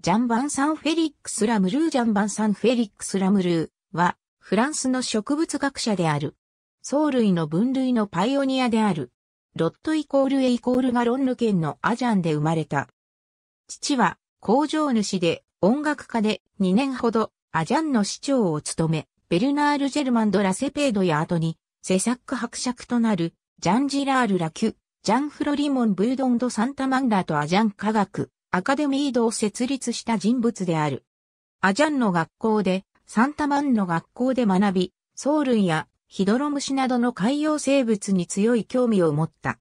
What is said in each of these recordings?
ジャンバンサンフェリックス・ラムルージャンバンサンフェリックス・ラムルーは、フランスの植物学者である。藻類の分類のパイオニアである。ロットイコールエイコールガロンヌ県のアジャンで生まれた。父は工場主で音楽家で2年ほどアジャンの市長を務め、ベルナール・ジェルマンド・ラセペードや後に、セサック伯爵となる、ジャン・ジラール・ラキュ、ジャン・フロリモン・ブードンド・サンタマンラーとアジャン科学、アカデミードを設立した人物である。アジャンの学校で、サンタマンの学校で学び、藻類やヒドロムシなどの海洋生物に強い興味を持った。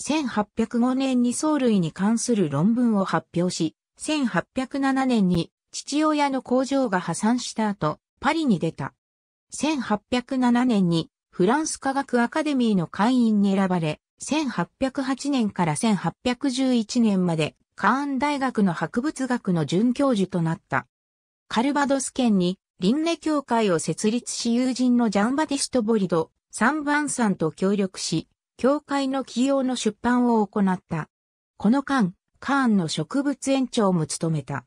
1805年に藻類に関する論文を発表し、1807年に父親の工場が破産した後、パリに出た。1807年にフランス科学アカデミーの会員に選ばれ、1808年から1811年までカーン大学の博物学の准教授となった。カルバドス県に、輪廻協会を設立し友人のジャンバティスト・ボリド、サンバンさんと協力し、教会の起用の出版を行った。この間、カーンの植物園長も務めた。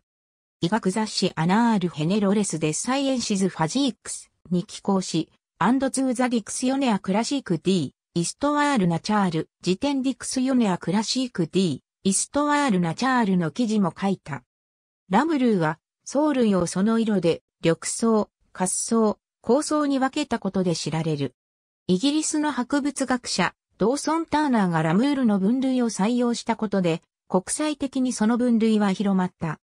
医学雑誌アナール・ヘネロレスでサイエンシズ・ファジークスに寄稿し、アンドツーザ・ディクス・ヨネア・クラシークデー、イストワール・ナチャール、ジテン・ディクス・ヨネア・クラシークデー。イストワール・ナチャールの記事も書いた。ラムルーは、藻類をその色で、緑藻、褐藻、香藻に分けたことで知られる。イギリスの博物学者、ドーソン・ターナーがラムールの分類を採用したことで、国際的にその分類は広まった。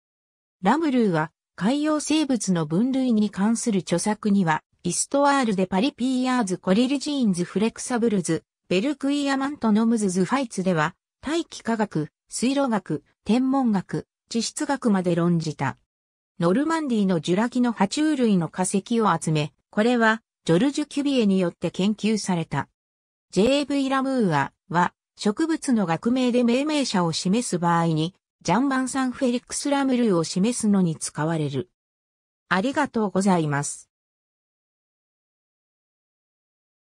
ラムルーは、海洋生物の分類に関する著作には、イストワールでパリピーアーズ、コリルジーンズ、フレクサブルズ、ベルクイアマントノムズズファイツでは、大気科学、水路学、天文学、地質学まで論じた。ノルマンディのジュラ紀の爬虫類の化石を集め、これはジョルジュ・キュビエによって研究された。J.V. ラムーアは植物の学名で命名者を示す場合に、ジャンバンサンフェリックス・ラムルーを示すのに使われる。ありがとうございます。